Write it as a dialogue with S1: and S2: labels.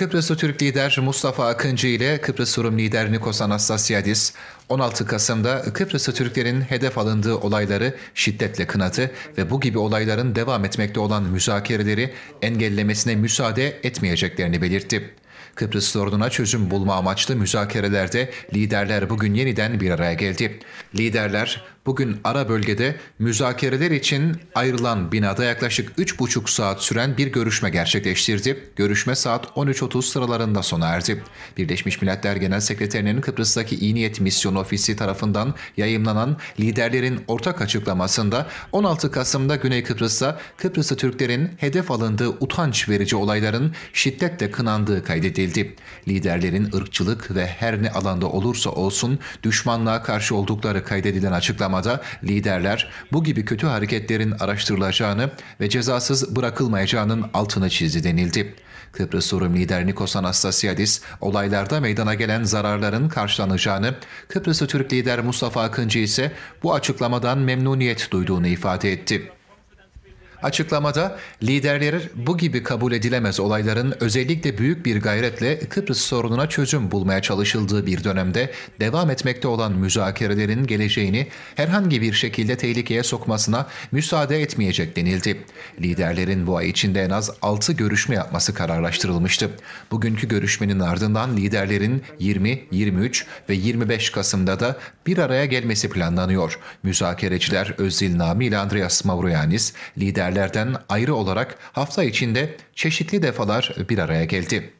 S1: Kıbrıslı Türk lider Mustafa Akıncı ile Kıbrıs Rum lider Nikos Anastasiadis 16 Kasım'da Kıbrıslı Türklerin hedef alındığı olayları şiddetle kınadı ve bu gibi olayların devam etmekte olan müzakereleri engellemesine müsaade etmeyeceklerini belirtti. Kıbrıs sorununa çözüm bulma amaçlı müzakerelerde liderler bugün yeniden bir araya geldi. Liderler bugün ara bölgede müzakereler için ayrılan binada yaklaşık 3,5 saat süren bir görüşme gerçekleştirdi. Görüşme saat 13.30 sıralarında sona erdi. Birleşmiş Milletler Genel Sekreterinin Kıbrıs'taki iyi niyet misyon ofisi tarafından yayımlanan liderlerin ortak açıklamasında 16 Kasım'da Güney Kıbrıs'ta Kıbrıslı Türklerin hedef alındığı utanç verici olayların şiddetle kınandığı kaydedildi. Liderlerin ırkçılık ve her ne alanda olursa olsun düşmanlığa karşı oldukları kaydedilen açıklama açıklamada liderler bu gibi kötü hareketlerin araştırılacağını ve cezasız bırakılmayacağının altını çizdi denildi. Kıbrıs Rum lider Nikos Anastasiadis, olaylarda meydana gelen zararların karşılanacağını, Kıbrıs Türk lider Mustafa Akıncı ise bu açıklamadan memnuniyet duyduğunu ifade etti. Açıklamada liderler bu gibi kabul edilemez olayların özellikle büyük bir gayretle Kıbrıs sorununa çözüm bulmaya çalışıldığı bir dönemde devam etmekte olan müzakerelerin geleceğini herhangi bir şekilde tehlikeye sokmasına müsaade etmeyecek denildi. Liderlerin bu ay içinde en az 6 görüşme yapması kararlaştırılmıştı. Bugünkü görüşmenin ardından liderlerin 20, 23 ve 25 Kasım'da da bir araya gelmesi planlanıyor. Müzakereciler Özil Nami ile Andreas Mavroyanis lider liderlerden ayrı olarak hafta içinde çeşitli defalar bir araya geldi.